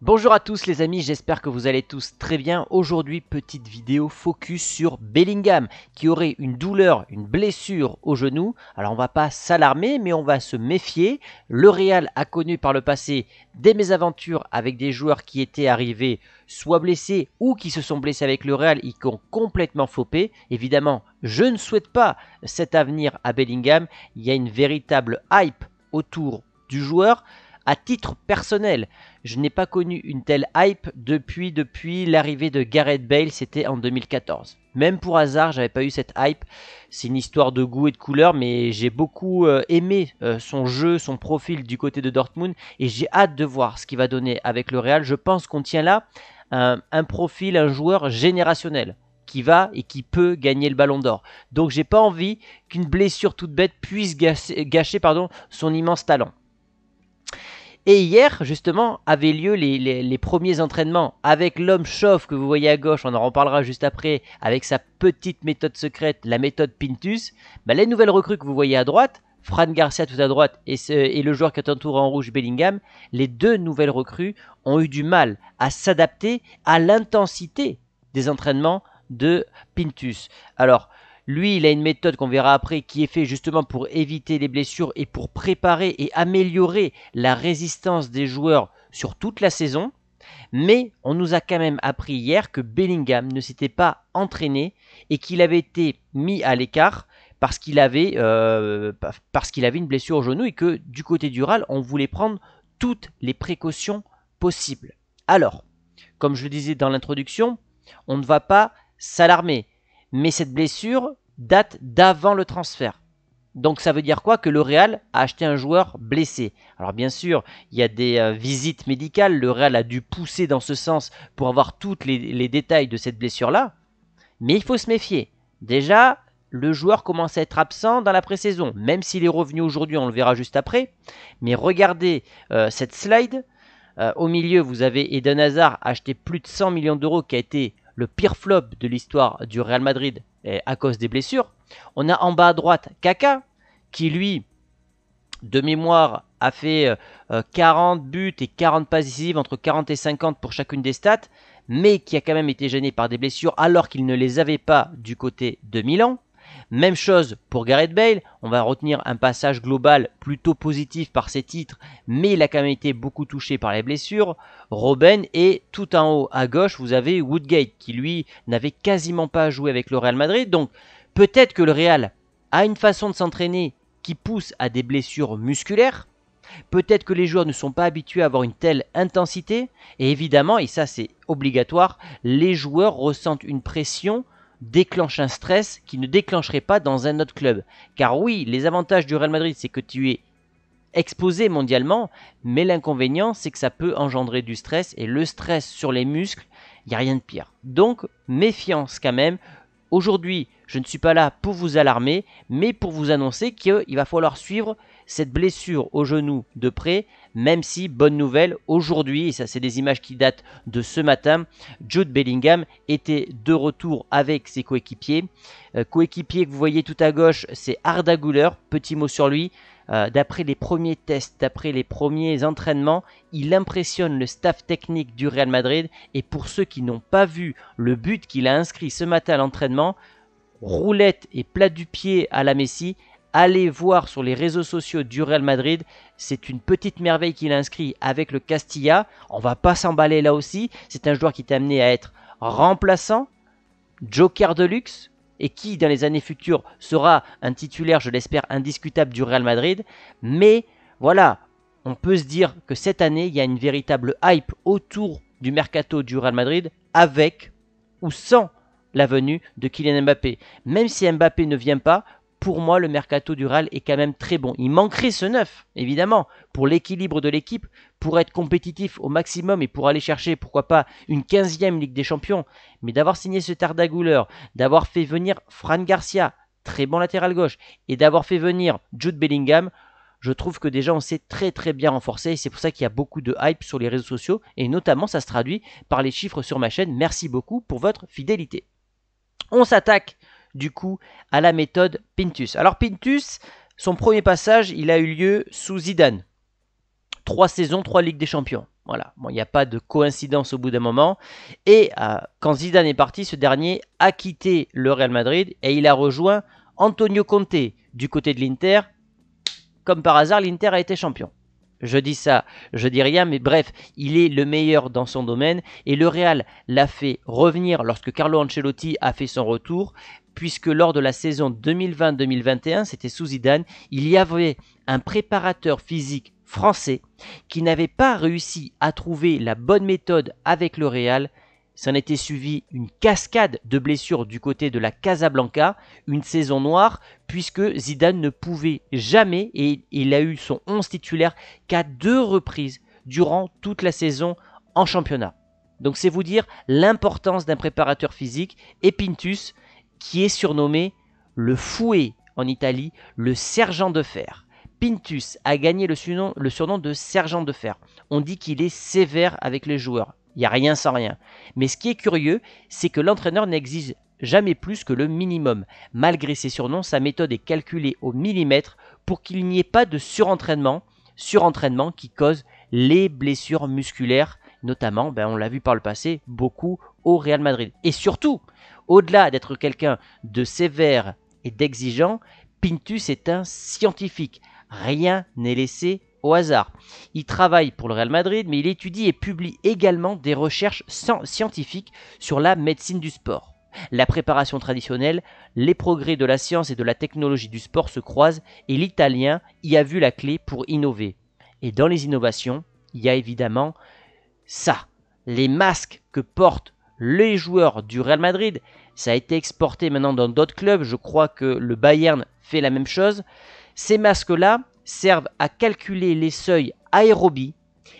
Bonjour à tous les amis, j'espère que vous allez tous très bien. Aujourd'hui, petite vidéo focus sur Bellingham qui aurait une douleur, une blessure au genou. Alors on va pas s'alarmer mais on va se méfier. Le Real a connu par le passé des mésaventures avec des joueurs qui étaient arrivés soit blessés ou qui se sont blessés avec le Real et qui ont complètement fopé. Évidemment, je ne souhaite pas cet avenir à Bellingham. Il y a une véritable hype autour du joueur à titre personnel. Je n'ai pas connu une telle hype depuis, depuis l'arrivée de Gareth Bale, c'était en 2014. Même pour hasard, j'avais pas eu cette hype. C'est une histoire de goût et de couleur, mais j'ai beaucoup euh, aimé euh, son jeu, son profil du côté de Dortmund, et j'ai hâte de voir ce qu'il va donner avec le Real. Je pense qu'on tient là un, profil, un joueur générationnel qui va et qui peut gagner le ballon d'or. Donc j'ai pas envie qu'une blessure toute bête puisse gâcher, gâcher pardon, son immense talent. Et hier, justement, avaient lieu les, premiers entraînements avec l'homme chauve que vous voyez à gauche, on en reparlera juste après, avec sa petite méthode secrète, la méthode Pintus. Bah, les nouvelles recrues que vous voyez à droite, Fran Garcia tout à droite et, et le joueur qui est entouré en rouge Bellingham, les deux nouvelles recrues ont eu du mal à s'adapter à l'intensité des entraînements de Pintus. Alors, lui, il a une méthode qu'on verra après qui est faite justement pour éviter les blessures et pour préparer et améliorer la résistance des joueurs sur toute la saison. Mais on nous a quand même appris hier que Bellingham ne s'était pas entraîné et qu'il avait été mis à l'écart parce qu'il avait, euh, avait une blessure au genou et que du côté du RAL, on voulait prendre toutes les précautions possibles. Alors, comme je le disais dans l'introduction, on ne va pas s'alarmer mais cette blessure date d'avant le transfert. Donc ça veut dire quoi Que le Real a acheté un joueur blessé. Alors bien sûr, il y a des euh, visites médicales, le Real a dû pousser dans ce sens pour avoir tous les, détails de cette blessure-là, mais il faut se méfier. Déjà, le joueur commence à être absent dans la pré-saison, même s'il est revenu aujourd'hui, on le verra juste après. Mais regardez euh, cette slide, euh, au milieu vous avez Eden Hazard acheté plus de 100 millions d'euros qui a été le pire flop de l'histoire du Real Madrid à cause des blessures. On a en bas à droite Kaka, qui lui, de mémoire, a fait 40 euh, buts et 40 passes décisives, entre 40 et 50 pour chacune des stats, mais qui a quand même été gêné par des blessures alors qu'il ne les avait pas du côté de Milan. Même chose pour Gareth Bale, on va retenir un passage global plutôt positif par ses titres, mais il a quand même été beaucoup touché par les blessures. Robin et tout en haut à gauche, vous avez Woodgate qui lui n'avait quasiment pas joué avec le Real Madrid. Donc peut-être que le Real a une façon de s'entraîner qui pousse à des blessures musculaires. Peut-être que les joueurs ne sont pas habitués à avoir une telle intensité. Et évidemment, et ça c'est obligatoire, les joueurs ressentent une pression déclenche un stress qui ne déclencherait pas dans un autre club. Car oui, les avantages du Real Madrid, c'est que tu es exposé mondialement, mais l'inconvénient, c'est que ça peut engendrer du stress, et le stress sur les muscles, il n'y a rien de pire. Donc, méfiance quand même. Aujourd'hui, je ne suis pas là pour vous alarmer, mais pour vous annoncer qu'il va falloir suivre cette blessure au genou de près, même si, bonne nouvelle, aujourd'hui, et ça c'est des images qui datent de ce matin, Jude Bellingham était de retour avec ses coéquipiers. Euh, coéquipier que vous voyez tout à gauche, c'est Arda Güler, petit mot sur lui. Euh, d'après les premiers tests, d'après les premiers entraînements, il impressionne le staff technique du Real Madrid et pour ceux qui n'ont pas vu le but qu'il a inscrit ce matin à l'entraînement, roulette et plat du pied à la Messi, allez voir sur les réseaux sociaux du Real Madrid. C'est une petite merveille qu'il a inscrit avec le Castilla. On va pas s'emballer là aussi. C'est un joueur qui est amené à être remplaçant, joker de luxe, et qui dans les années futures sera un titulaire, je l'espère, indiscutable du Real Madrid. Mais voilà, on peut se dire que cette année, il y a une véritable hype autour du mercato du Real Madrid avec ou sans la venue de Kylian Mbappé. Même si Mbappé ne vient pas, pour moi, le mercato du RAL est quand même très bon. Il manquerait ce neuf, évidemment, pour l'équilibre de l'équipe, pour être compétitif au maximum et pour aller chercher, pourquoi pas, une 15e Ligue des Champions. Mais d'avoir signé ce Tardagouleur, d'avoir fait venir Fran Garcia, très bon latéral gauche, et d'avoir fait venir Jude Bellingham, je trouve que déjà on s'est très très bien renforcé et c'est pour ça qu'il y a beaucoup de hype sur les réseaux sociaux et notamment ça se traduit par les chiffres sur ma chaîne. Merci beaucoup pour votre fidélité. On s'attaque du coup à la méthode Pintus. Alors Pintus, son premier passage, il a eu lieu sous Zidane. Trois saisons, trois Ligues des Champions. Voilà, il n'y a pas de coïncidence au bout d'un moment. Et euh, quand Zidane est parti, ce dernier a quitté le Real Madrid et il a rejoint Antonio Conte du côté de l'Inter. Comme par hasard, l'Inter a été champion. Je dis ça, je dis rien, mais bref, il est le meilleur dans son domaine et le Real l'a fait revenir lorsque Carlo Ancelotti a fait son retour, puisque lors de la saison 2020-2021, c'était sous Zidane, il y avait un préparateur physique français qui n'avait pas réussi à trouver la bonne méthode avec le Real S'en était suivi une cascade de blessures du côté de la Casablanca, une saison noire, puisque Zidane ne pouvait jamais, et il a eu son 11 titulaire qu'à deux reprises durant toute la saison en championnat. Donc c'est vous dire l'importance d'un préparateur physique, et Pintus, qui est surnommé le fouet en Italie, le sergent de fer. Pintus a gagné le surnom, le surnom de sergent de fer. On dit qu'il est sévère avec les joueurs. Il n'y a rien sans rien. Mais ce qui est curieux, c'est que l'entraîneur n'exige jamais plus que le minimum. Malgré ses surnoms, sa méthode est calculée au millimètre pour qu'il n'y ait pas de surentraînement, surentraînement qui cause les blessures musculaires, notamment, ben, on l'a vu par le passé, beaucoup au Real Madrid. Et surtout, au-delà d'être quelqu'un de sévère et d'exigeant, Pintus est un scientifique. Rien n'est laissé au hasard. Il travaille pour le Real Madrid, mais il étudie et publie également des recherches scientifiques sur la médecine du sport. La préparation traditionnelle, les progrès de la science et de la technologie du sport se croisent et l'Italien y a vu la clé pour innover. Et dans les innovations, il y a évidemment ça, les masques que portent les joueurs du Real Madrid. Ça a été exporté maintenant dans d'autres clubs, je crois que le Bayern fait la même chose. Ces masques-là, servent à calculer les seuils aérobie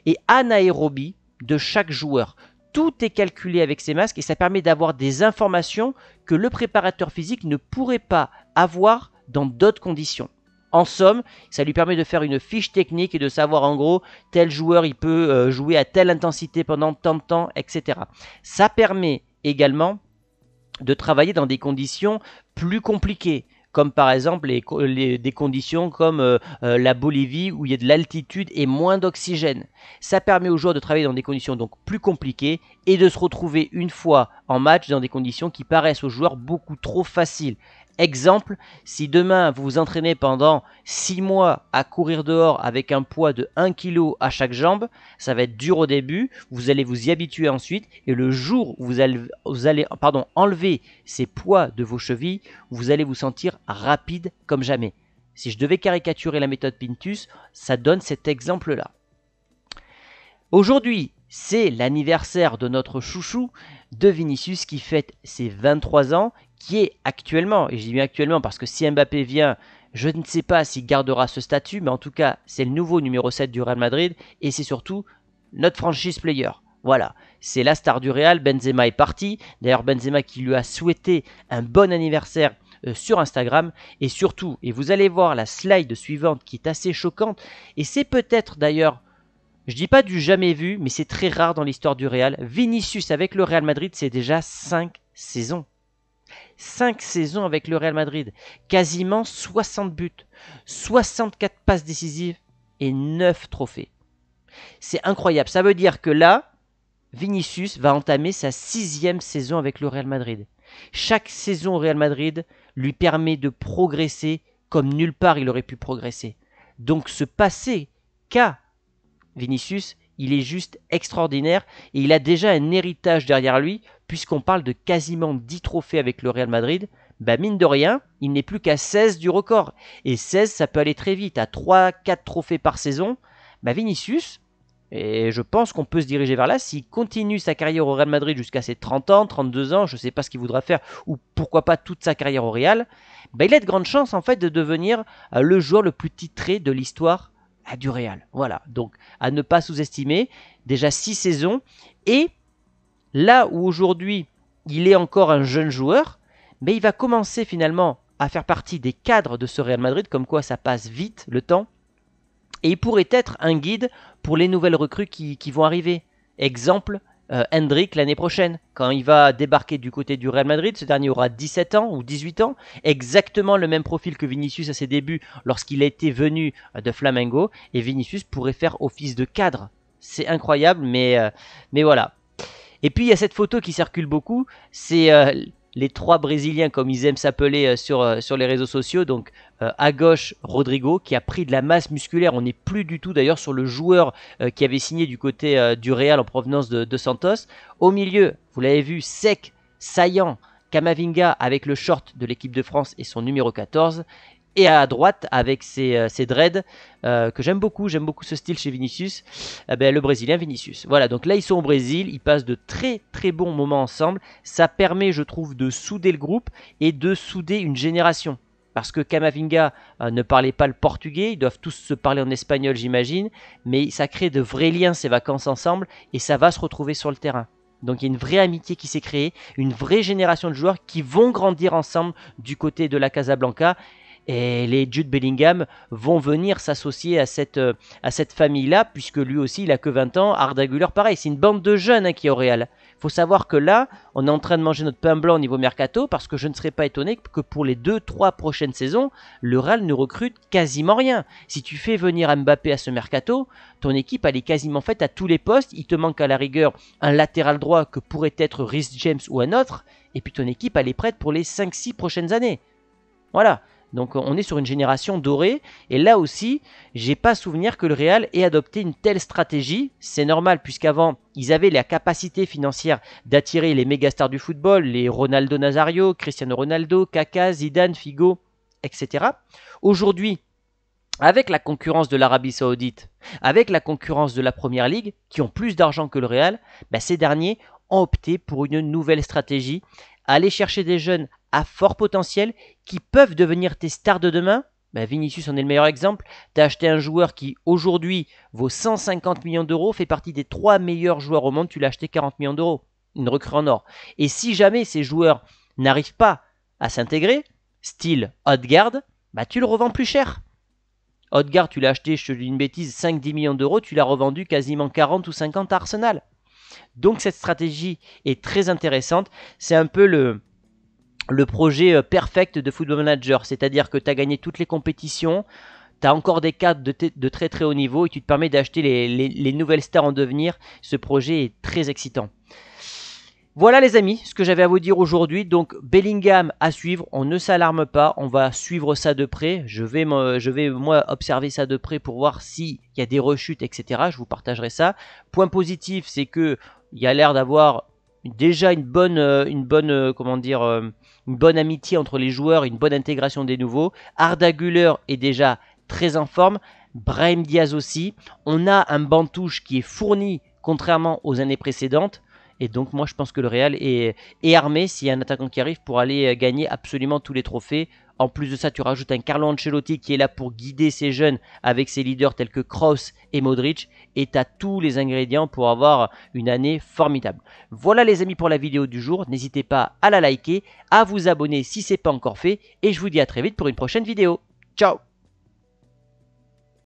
et anaérobie de chaque joueur. Tout est calculé avec ces masques et ça permet d'avoir des informations que le préparateur physique ne pourrait pas avoir dans d'autres conditions. En somme, ça lui permet de faire une fiche technique et de savoir en gros tel joueur il peut euh, jouer à telle intensité pendant tant de temps, etc. Ça permet également de travailler dans des conditions plus compliquées comme par exemple des conditions comme euh, euh, la Bolivie où il y a de l'altitude et moins d'oxygène. Ça permet aux joueurs de travailler dans des conditions donc plus compliquées et de se retrouver une fois en match dans des conditions qui paraissent aux joueurs beaucoup trop faciles. Exemple, si demain vous vous entraînez pendant 6 mois à courir dehors avec un poids de 1 kg à chaque jambe, ça va être dur au début, vous allez vous y habituer ensuite, et le jour où vous allez, pardon, enlever ces poids de vos chevilles, vous allez vous sentir rapide comme jamais. Si je devais caricaturer la méthode Pintus, ça donne cet exemple-là. Aujourd'hui, c'est l'anniversaire de notre chouchou, de Vinicius, qui fête ses 23 ans qui est actuellement, et je dis actuellement parce que si Mbappé vient, je ne sais pas s'il gardera ce statut, mais en tout cas, c'est le nouveau numéro 7 du Real Madrid, et c'est surtout notre franchise player. Voilà, c'est la star du Real, Benzema est parti, d'ailleurs Benzema qui lui a souhaité un bon anniversaire euh, sur Instagram et surtout, et vous allez voir la slide suivante qui est assez choquante et c'est peut-être d'ailleurs, je dis pas du jamais vu, mais c'est très rare dans l'histoire du Real. Vinicius avec le Real Madrid, c'est déjà 5 saisons. 5 saisons avec le Real Madrid, quasiment 60 buts, 64 passes décisives et 9 trophées. C'est incroyable, ça veut dire que là, Vinicius va entamer sa sixième saison avec le Real Madrid. Chaque saison au Real Madrid lui permet de progresser comme nulle part il aurait pu progresser. Donc ce passé qu'a Vinicius il est juste extraordinaire et il a déjà un héritage derrière lui puisqu'on parle de quasiment 10 trophées avec le Real Madrid. Bah mine de rien, il n'est plus qu'à 16 du record. Et 16, ça peut aller très vite, à 3-4 trophées par saison. Bah Vinicius, et je pense qu'on peut se diriger vers là, s'il continue sa carrière au Real Madrid jusqu'à ses 30 ans, 32 ans, je ne sais pas ce qu'il voudra faire, ou pourquoi pas toute sa carrière au Real, bah, il a de grandes chances en fait de devenir euh, le joueur le plus titré de l'histoire à du Real. Voilà, donc à ne pas sous-estimer. Déjà 6 saisons. Et là où aujourd'hui il est encore un jeune joueur, mais il va commencer finalement à faire partie des cadres de ce Real Madrid, comme quoi ça passe vite le temps. Et il pourrait être un guide pour les nouvelles recrues qui vont arriver. Exemple, euh, hendrik l'année prochaine. Quand il va débarquer du côté du Real Madrid, ce dernier aura 17 ans ou 18 ans, exactement le même profil que Vinicius à ses débuts lorsqu'il était venu euh, de Flamengo, et Vinicius pourrait faire office de cadre. C'est incroyable, mais, euh, mais voilà. Et puis il y a cette photo qui circule beaucoup, c'est les trois Brésiliens, comme ils aiment s'appeler euh, sur, euh, sur les réseaux sociaux. Donc euh, à gauche, Rodrigo, qui a pris de la masse musculaire. On n'est plus du tout d'ailleurs sur le joueur qui avait signé du côté du Real en provenance de, Santos. Au milieu, vous l'avez vu, sec, saillant. Camavinga, avec le short de l'équipe de France et son numéro 14 et à droite avec ses, euh, ses dreads euh, que j'aime beaucoup, j'aime beaucoup ce style chez Vinicius, eh ben, le Brésilien Vinicius. Voilà, donc là ils sont au Brésil, ils passent de très très bons moments ensemble, ça permet je trouve de souder le groupe et de souder une génération. Parce que Kamavinga euh, ne parlait pas le portugais, ils doivent tous se parler en espagnol j'imagine, mais ça crée de vrais liens ces vacances ensemble et ça va se retrouver sur le terrain. Donc il y a une vraie amitié qui s'est créée, une vraie génération de joueurs qui vont grandir ensemble du côté de la Casablanca et les Jude Bellingham vont venir s'associer à cette, euh, à cette famille-là, puisque lui aussi, il a que 20 ans. Arda pareil, c'est une bande de jeunes hein, qui est au Real. Il faut savoir que là, on est en train de manger notre pain blanc au niveau mercato, parce que je ne serais pas étonné que pour les 2-3 prochaines saisons, le Real ne recrute quasiment rien. Si tu fais venir Mbappé à ce mercato, ton équipe, elle est quasiment faite à tous les postes. Il te manque à la rigueur un latéral droit que pourrait être Rhys James ou un autre, et puis ton équipe, elle est prête pour les 5-6 prochaines années. Voilà. Donc euh, on est sur une génération dorée. Et là aussi, j'ai pas souvenir que le Real ait adopté une telle stratégie. C'est normal puisqu'avant, ils avaient la capacité financière d'attirer les méga stars du football, les Ronaldo Nazario, Cristiano Ronaldo, Kaká, Zidane, Figo, etc. Aujourd'hui, avec la concurrence de l'Arabie Saoudite, avec la concurrence de la Première Ligue, qui ont plus d'argent que le Real, bah, ces derniers ont opté pour une nouvelle stratégie, aller chercher des jeunes à fort potentiel qui peuvent devenir tes stars de demain. Ben Vinicius en est le meilleur exemple. Tu as acheté un joueur qui aujourd'hui vaut 150 millions d'euros, fait partie des trois meilleurs joueurs au monde, tu l'as acheté 40 millions d'euros, une recrue en or. Et si jamais ces joueurs n'arrivent pas à s'intégrer, style Odgard, bah ben, tu le revends plus cher. Odgard, tu l'as acheté, je te dis une bêtise, 5-10 millions d'euros, tu l'as revendu quasiment 40 ou 50 à Arsenal. Donc cette stratégie est très intéressante. C'est un peu le, le projet euh, perfect de Football Manager, c'est-à-dire que tu as gagné toutes les compétitions, tu as encore des cadres de, très très haut niveau et tu te permets d'acheter les, nouvelles stars en devenir. Ce projet est très excitant. Voilà les amis, ce que j'avais à vous dire aujourd'hui. Donc Bellingham à suivre, on ne s'alarme pas, on va suivre ça de près. Je vais, je vais moi observer ça de près pour voir s'il y a des rechutes, etc. Je vous partagerai ça. Point positif, c'est que il y a l'air d'avoir déjà une bonne, euh, une bonne, euh, comment dire, une bonne amitié entre les joueurs, une bonne intégration des nouveaux. Arda Güler est déjà très en forme. Brahim Diaz aussi. On a un banc touche qui est fourni contrairement aux années précédentes. Et donc moi je pense que le Real est, est armé s'il y a un attaquant qui arrive pour aller euh, gagner absolument tous les trophées en plus de ça, tu rajoutes un Carlo Ancelotti qui est là pour guider ces jeunes avec ses leaders tels que Kroos et Modric. Et tu as tous les ingrédients pour avoir une année formidable. Voilà les amis pour la vidéo du jour. N'hésitez pas à la liker, à vous abonner si ce n'est pas encore fait. Et je vous dis à très vite pour une prochaine vidéo. Ciao